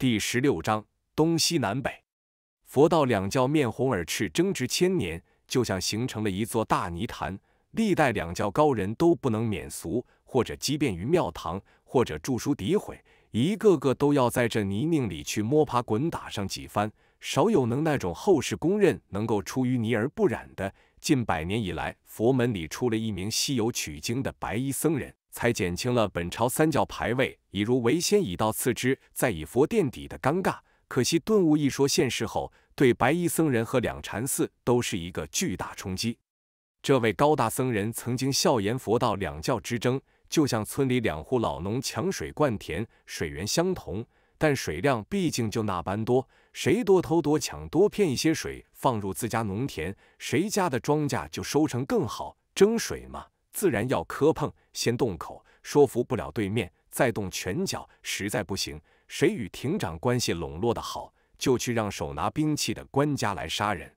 第十六章东西南北，佛道两教面红耳赤争执千年，就像形成了一座大泥潭。历代两教高人都不能免俗，或者激便于庙堂，或者著书诋毁，一个个都要在这泥泞里去摸爬滚打上几番。少有能那种后世公认能够出淤泥而不染的。近百年以来，佛门里出了一名西游取经的白衣僧人，才减轻了本朝三教排位。以如为先，以道次之，再以佛垫底的尴尬。可惜顿悟一说现世后，对白衣僧人和两禅寺都是一个巨大冲击。这位高大僧人曾经笑言佛道两教之争，就像村里两户老农抢水灌田，水源相同，但水量毕竟就那般多，谁多偷多抢多骗一些水放入自家农田，谁家的庄稼就收成更好。争水嘛，自然要磕碰，先动口说服不了对面。再动拳脚，实在不行，谁与亭长关系笼络的好，就去让手拿兵器的官家来杀人。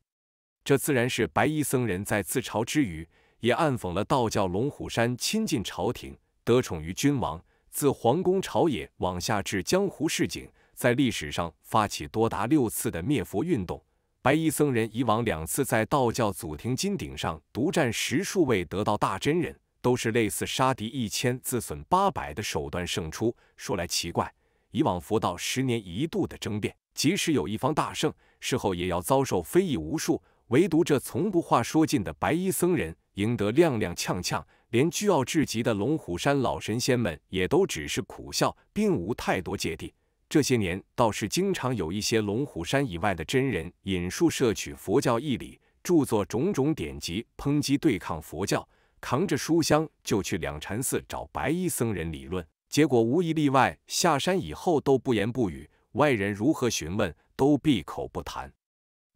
这自然是白衣僧人在自嘲之余，也暗讽了道教龙虎山亲近朝廷，得宠于君王，自皇宫朝野往下至江湖市井，在历史上发起多达六次的灭佛运动。白衣僧人以往两次在道教祖庭金顶上独占十数位得道大真人。都是类似杀敌一千自损八百的手段胜出。说来奇怪，以往佛道十年一度的争辩，即使有一方大胜，事后也要遭受非议无数。唯独这从不话说尽的白衣僧人，赢得踉踉跄跄，连倨傲至极的龙虎山老神仙们也都只是苦笑，并无太多芥蒂。这些年倒是经常有一些龙虎山以外的真人引述摄取佛教义理，著作种种典籍，抨击对抗佛教。扛着书箱就去两禅寺找白衣僧人理论，结果无一例外，下山以后都不言不语，外人如何询问都闭口不谈。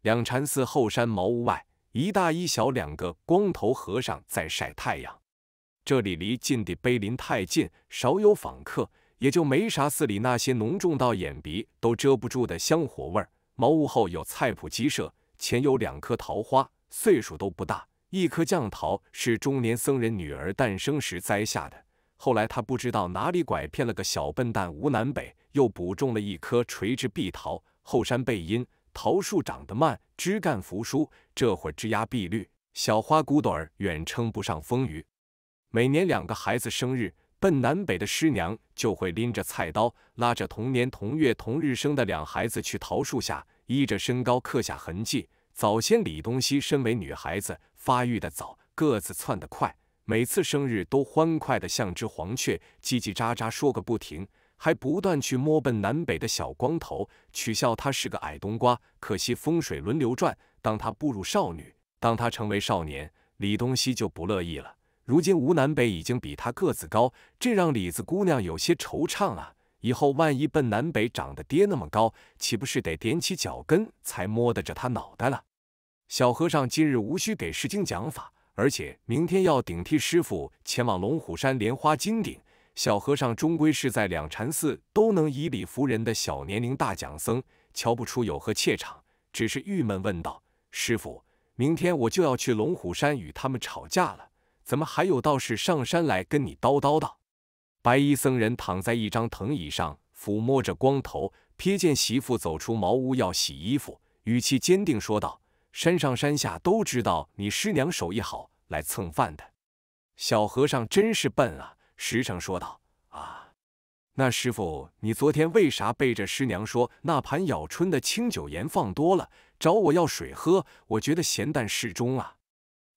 两禅寺后山茅屋外，一大一小两个光头和尚在晒太阳。这里离晋地碑林太近，少有访客，也就没啥寺里那些浓重到眼鼻都遮不住的香火味。茅屋后有菜圃鸡舍，前有两棵桃花，岁数都不大。一棵降桃是中年僧人女儿诞生时栽下的，后来他不知道哪里拐骗了个小笨蛋吴南北，又补种了一棵垂枝碧桃。后山背阴，桃树长得慢，枝干扶疏，这会儿枝丫碧绿，小花骨朵儿远称不上丰腴。每年两个孩子生日，笨南北的师娘就会拎着菜刀，拉着同年同月同日生的两孩子去桃树下，依着身高刻下痕迹。早先，李东西身为女孩子，发育的早，个子窜得快，每次生日都欢快的像只黄雀，叽叽喳喳说个不停，还不断去摸奔南北的小光头，取笑他是个矮冬瓜。可惜风水轮流转，当他步入少女，当他成为少年，李东西就不乐意了。如今吴南北已经比他个子高，这让李子姑娘有些惆怅啊。以后万一奔南北长得跌那么高，岂不是得踮起脚跟才摸得着他脑袋了？小和尚今日无需给师经讲法，而且明天要顶替师傅前往龙虎山莲花金顶。小和尚终归是在两禅寺都能以理服人的小年龄大讲僧，瞧不出有何怯场，只是郁闷问道：“师傅，明天我就要去龙虎山与他们吵架了，怎么还有道士上山来跟你叨叨叨？”白衣僧人躺在一张藤椅上，抚摸着光头，瞥见媳妇走出茅屋要洗衣服，语气坚定说道：“山上山下都知道你师娘手艺好，来蹭饭的。”小和尚真是笨啊！时成说道：“啊，那师傅，你昨天为啥背着师娘说那盘咬春的清酒盐放多了，找我要水喝？我觉得咸淡适中啊。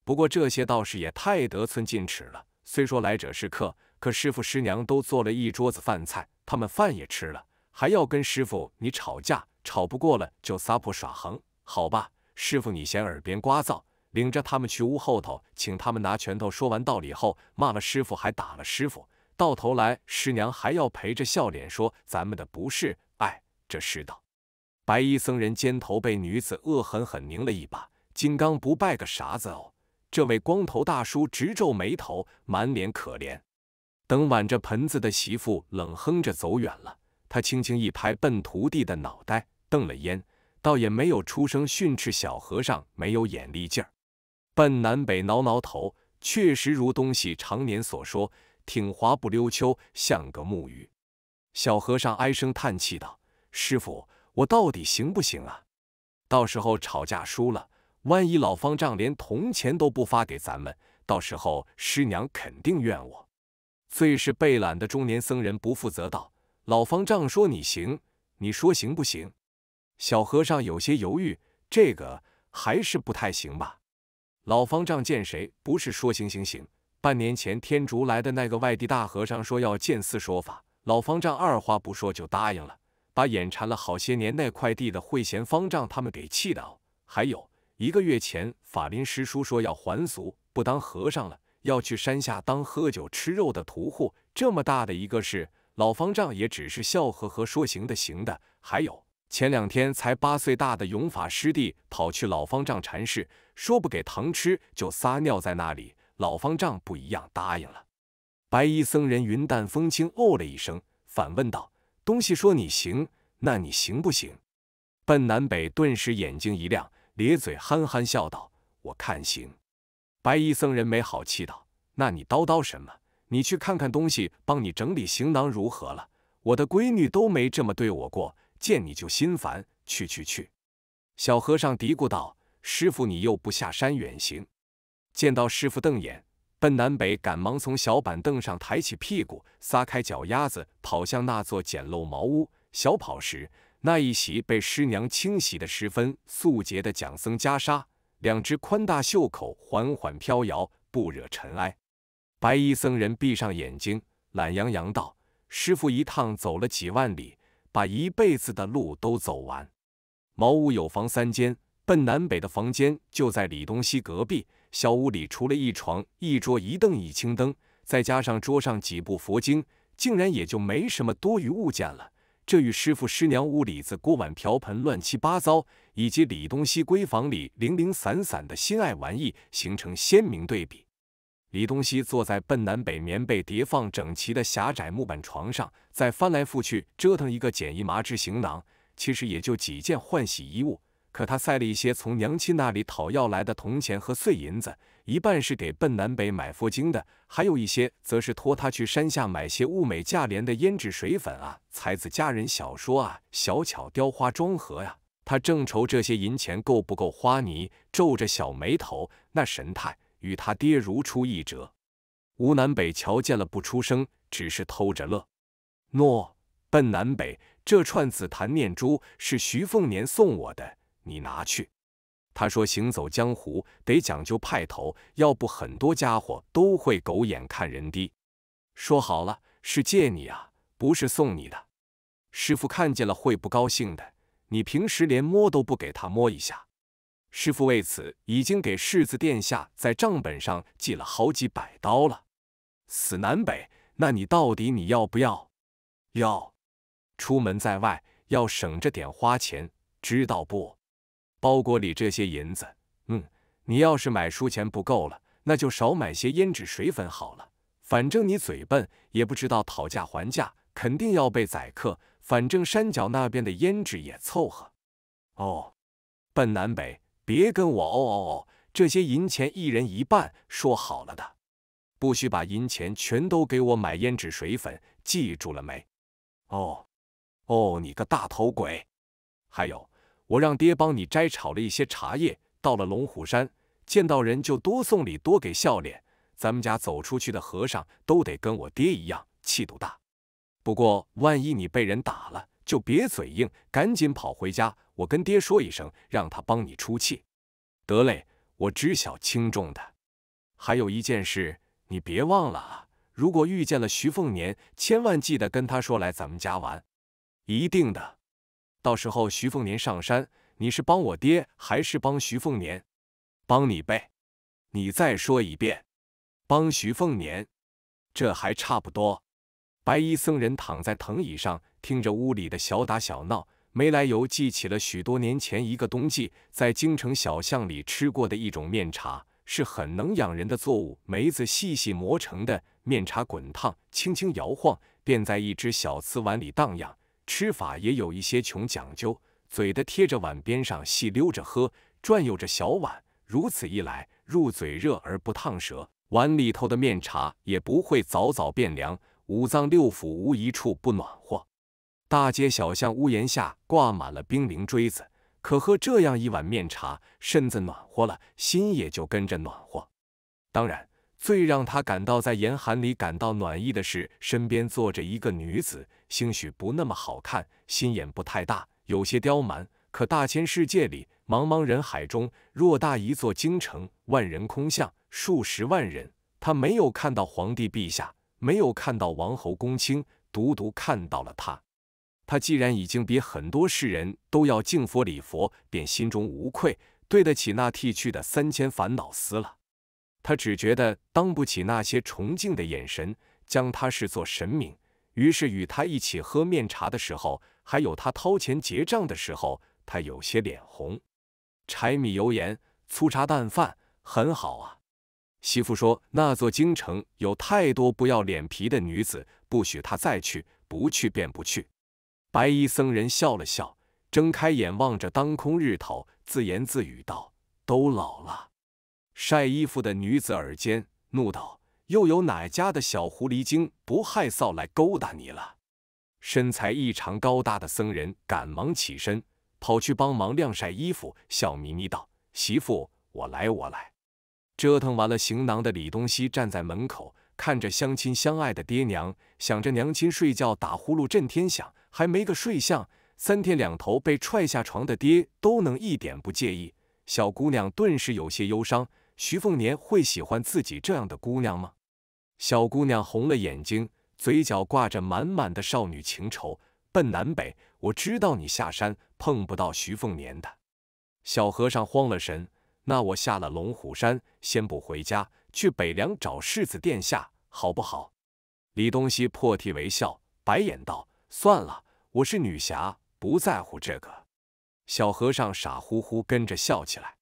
不过这些道士也太得寸进尺了，虽说来者是客。”可师傅师娘都做了一桌子饭菜，他们饭也吃了，还要跟师傅你吵架，吵不过了就撒泼耍横，好吧，师傅你嫌耳边刮噪，领着他们去屋后头，请他们拿拳头说完道理后，骂了师傅还打了师傅，到头来师娘还要陪着笑脸说咱们的不是，哎，这世道！白衣僧人肩头被女子恶狠狠拧了一把，金刚不败个啥子哦？这位光头大叔直皱眉头，满脸可怜。等挽着盆子的媳妇冷哼着走远了，他轻轻一拍笨徒弟的脑袋，瞪了眼，倒也没有出声训斥小和尚没有眼力劲儿。笨南北挠挠头，确实如东西常年所说，挺滑不溜秋，像个木鱼。小和尚唉声叹气道：“师傅，我到底行不行啊？到时候吵架输了，万一老方丈连铜钱都不发给咱们，到时候师娘肯定怨我。”最是被懒的中年僧人不负责道：“老方丈说你行，你说行不行？”小和尚有些犹豫：“这个还是不太行吧？”老方丈见谁不是说行行行？半年前天竺来的那个外地大和尚说要见寺说法，老方丈二话不说就答应了，把眼馋了好些年那块地的慧贤方丈他们给气的。还有一个月前，法林师叔说要还俗，不当和尚了。要去山下当喝酒吃肉的屠户，这么大的一个事，老方丈也只是笑呵呵说行的行的。还有前两天才八岁大的勇法师弟跑去老方丈禅室，说不给糖吃就撒尿在那里，老方丈不一样答应了。白衣僧人云淡风轻哦了一声，反问道：“东西说你行，那你行不行？”奔南北顿时眼睛一亮，咧嘴憨憨笑道：“我看行。”白衣僧人没好气道：“那你叨叨什么？你去看看东西，帮你整理行囊如何了？我的闺女都没这么对我过，见你就心烦。去去去！”小和尚嘀咕道：“师傅，你又不下山远行。”见到师傅瞪眼，奔南北赶忙从小板凳上抬起屁股，撒开脚丫子跑向那座简陋茅屋。小跑时，那一袭被师娘清洗的十分素洁的蒋僧袈裟。两只宽大袖口缓缓飘摇，不惹尘埃。白衣僧人闭上眼睛，懒洋洋道：“师傅一趟走了几万里，把一辈子的路都走完。茅屋有房三间，奔南北的房间就在里东西隔壁。小屋里除了一床、一桌、一凳、一青灯，再加上桌上几部佛经，竟然也就没什么多余物件了。”这与师傅师娘屋里子锅碗瓢盆乱七八糟，以及李东西闺房里零零散散的心爱玩意形成鲜明对比。李东西坐在奔南北棉被叠放整齐的狭窄木板床上，在翻来覆去折腾一个简易麻质行囊，其实也就几件换洗衣物。可他塞了一些从娘亲那里讨要来的铜钱和碎银子，一半是给笨南北买佛经的，还有一些则是托他去山下买些物美价廉的胭脂水粉啊、才子佳人小说啊、小巧雕花装盒呀。他正愁这些银钱够不够花呢，皱着小眉头，那神态与他爹如出一辙。吴南北瞧见了不出声，只是偷着乐。诺，笨南北，这串紫檀念珠是徐凤年送我的。你拿去，他说行走江湖得讲究派头，要不很多家伙都会狗眼看人低。说好了是借你啊，不是送你的。师傅看见了会不高兴的。你平时连摸都不给他摸一下，师傅为此已经给世子殿下在账本上记了好几百刀了。死南北，那你到底你要不要？要。出门在外要省着点花钱，知道不？包裹里这些银子，嗯，你要是买书钱不够了，那就少买些胭脂水粉好了。反正你嘴笨，也不知道讨价还价，肯定要被宰客。反正山脚那边的胭脂也凑合。哦，笨南北，别跟我哦哦哦！这些银钱一人一半，说好了的，不许把银钱全都给我买胭脂水粉，记住了没？哦哦，你个大头鬼！还有。我让爹帮你摘炒了一些茶叶，到了龙虎山，见到人就多送礼，多给笑脸。咱们家走出去的和尚都得跟我爹一样气度大。不过万一你被人打了，就别嘴硬，赶紧跑回家，我跟爹说一声，让他帮你出气。得嘞，我知晓轻重的。还有一件事，你别忘了啊，如果遇见了徐凤年，千万记得跟他说来咱们家玩。一定的。到时候徐凤年上山，你是帮我爹还是帮徐凤年？帮你呗。你再说一遍，帮徐凤年，这还差不多。白衣僧人躺在藤椅上，听着屋里的小打小闹，没来由记起了许多年前一个冬季，在京城小巷里吃过的一种面茶，是很能养人的作物，梅子细细磨成的面茶滚烫，轻轻摇晃，便在一只小瓷碗里荡漾。吃法也有一些穷讲究，嘴的贴着碗边上细溜着喝，转悠着小碗，如此一来，入嘴热而不烫舌，碗里头的面茶也不会早早变凉，五脏六腑无一处不暖和。大街小巷屋檐下挂满了冰凌锥子，可喝这样一碗面茶，身子暖和了，心也就跟着暖和。当然。最让他感到在严寒里感到暖意的是，身边坐着一个女子，兴许不那么好看，心眼不太大，有些刁蛮。可大千世界里，茫茫人海中，偌大一座京城，万人空巷，数十万人，他没有看到皇帝陛下，没有看到王侯公卿，独独看到了他。他既然已经比很多世人都要敬佛礼佛，便心中无愧，对得起那剃去的三千烦恼丝了。他只觉得当不起那些崇敬的眼神，将他视作神明。于是与他一起喝面茶的时候，还有他掏钱结账的时候，他有些脸红。柴米油盐，粗茶淡饭，很好啊。媳妇说：“那座京城有太多不要脸皮的女子，不许他再去，不去便不去。”白衣僧人笑了笑，睁开眼望着当空日头，自言自语道：“都老了。”晒衣服的女子耳尖怒道：“又有哪家的小狐狸精不害臊来勾搭你了？”身材异常高大的僧人赶忙起身，跑去帮忙晾晒衣服，笑眯眯道：“媳妇，我来，我来。”折腾完了行囊的李东西站在门口，看着相亲相爱的爹娘，想着娘亲睡觉打呼噜震天响，还没个睡相，三天两头被踹下床的爹都能一点不介意，小姑娘顿时有些忧伤。徐凤年会喜欢自己这样的姑娘吗？小姑娘红了眼睛，嘴角挂着满满的少女情愁。奔南北，我知道你下山碰不到徐凤年的。小和尚慌了神，那我下了龙虎山，先不回家，去北凉找世子殿下，好不好？李东西破涕为笑，白眼道：“算了，我是女侠，不在乎这个。”小和尚傻乎乎跟着笑起来。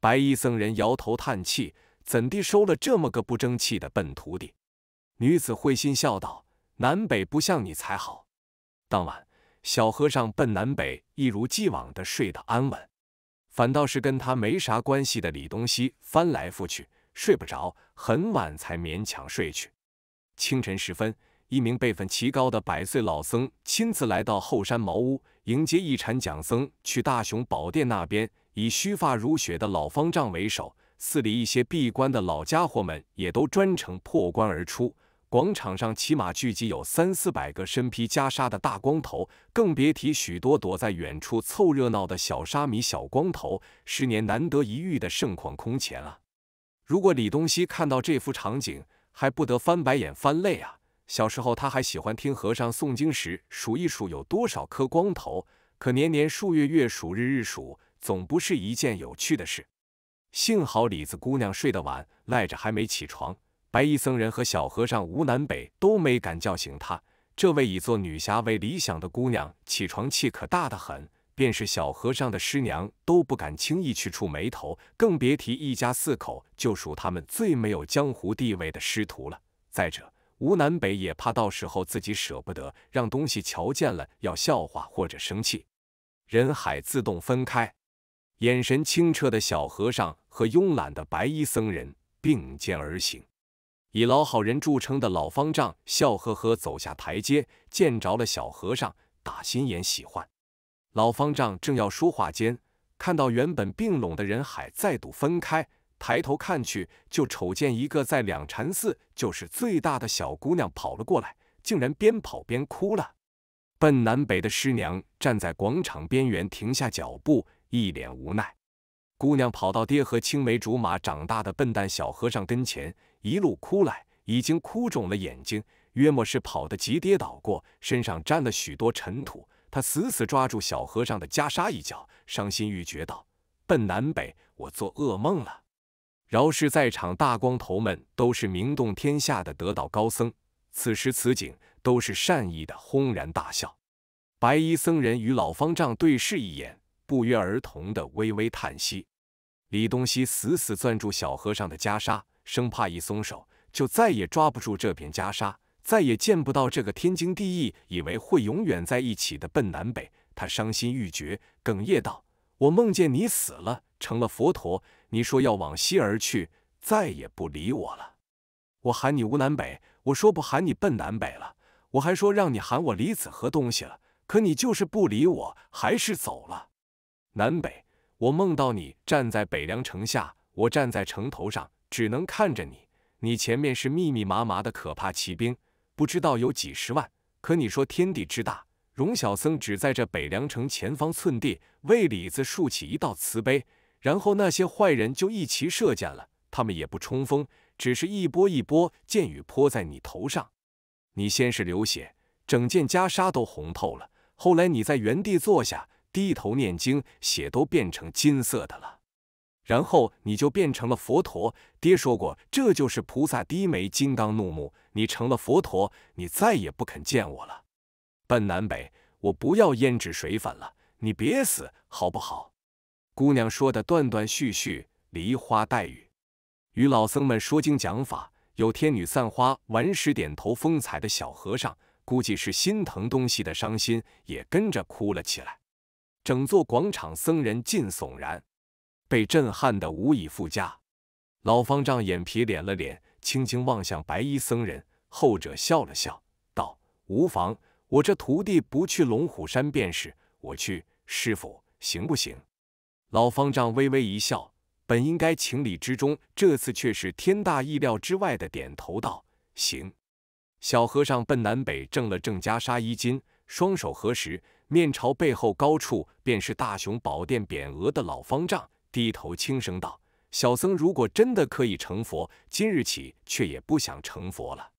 白衣僧人摇头叹气：“怎地收了这么个不争气的笨徒弟？”女子会心笑道：“南北不像你才好。”当晚，小和尚奔南北一如既往的睡得安稳，反倒是跟他没啥关系的李东西翻来覆去睡不着，很晚才勉强睡去。清晨时分，一名辈分极高的百岁老僧亲自来到后山茅屋，迎接一禅讲僧去大雄宝殿那边。以须发如雪的老方丈为首，寺里一些闭关的老家伙们也都专程破关而出。广场上起码聚集有三四百个身披袈裟的大光头，更别提许多躲在远处凑热闹的小沙弥小光头。十年难得一遇的盛况空前啊！如果李东西看到这幅场景，还不得翻白眼翻泪啊？小时候他还喜欢听和尚诵经时数一数有多少颗光头，可年年数月月数日日数。总不是一件有趣的事。幸好李子姑娘睡得晚，赖着还没起床。白衣僧人和小和尚吴南北都没敢叫醒她。这位以做女侠为理想的姑娘，起床气可大得很。便是小和尚的师娘都不敢轻易去触眉头，更别提一家四口，就属他们最没有江湖地位的师徒了。再者，吴南北也怕到时候自己舍不得，让东西瞧见了要笑话或者生气。人海自动分开。眼神清澈的小和尚和慵懒的白衣僧人并肩而行，以老好人著称的老方丈笑呵呵走下台阶，见着了小和尚，打心眼喜欢。老方丈正要说话间，看到原本并拢的人海再度分开，抬头看去，就瞅见一个在两禅寺就是最大的小姑娘跑了过来，竟然边跑边哭了。奔南北的师娘站在广场边缘停下脚步。一脸无奈，姑娘跑到爹和青梅竹马长大的笨蛋小和尚跟前，一路哭来，已经哭肿了眼睛，约莫是跑得急跌倒过，身上沾了许多尘土。她死死抓住小和尚的袈裟一角，伤心欲绝道：“笨南北，我做噩梦了。”饶是在场大光头们都是名动天下的得道高僧，此时此景都是善意的轰然大笑。白衣僧人与老方丈对视一眼。不约而同的微微叹息。李东西死死攥住小和尚的袈裟，生怕一松手就再也抓不住这片袈裟，再也见不到这个天经地义、以为会永远在一起的笨南北。他伤心欲绝，哽咽道：“我梦见你死了，成了佛陀。你说要往西而去，再也不理我了。我喊你吴南北，我说不喊你笨南北了，我还说让你喊我李子和东西了，可你就是不理我，还是走了。”南北，我梦到你站在北凉城下，我站在城头上，只能看着你。你前面是密密麻麻的可怕骑兵，不知道有几十万。可你说天地之大，荣小僧只在这北凉城前方寸地为李子竖起一道慈悲，然后那些坏人就一齐射箭了。他们也不冲锋，只是一波一波箭雨泼在你头上。你先是流血，整件袈裟都红透了。后来你在原地坐下。低头念经，血都变成金色的了。然后你就变成了佛陀。爹说过，这就是菩萨低眉，金刚怒目。你成了佛陀，你再也不肯见我了。奔南北，我不要胭脂水粉了，你别死好不好？姑娘说的断断续续，梨花带雨。与老僧们说经讲法，有天女散花、顽石点头、风采的小和尚，估计是心疼东西的伤心，也跟着哭了起来。整座广场僧人尽悚然，被震撼得无以复加。老方丈眼皮敛了敛，轻轻望向白衣僧人，后者笑了笑，道：“无妨，我这徒弟不去龙虎山便是。我去，师傅行不行？”老方丈微微一笑，本应该情理之中，这次却是天大意料之外的，点头道：“行。”小和尚奔南北正了正袈裟衣襟，双手合十。面朝背后高处，便是大雄宝殿匾额的老方丈低头轻声道：“小僧如果真的可以成佛，今日起却也不想成佛了。”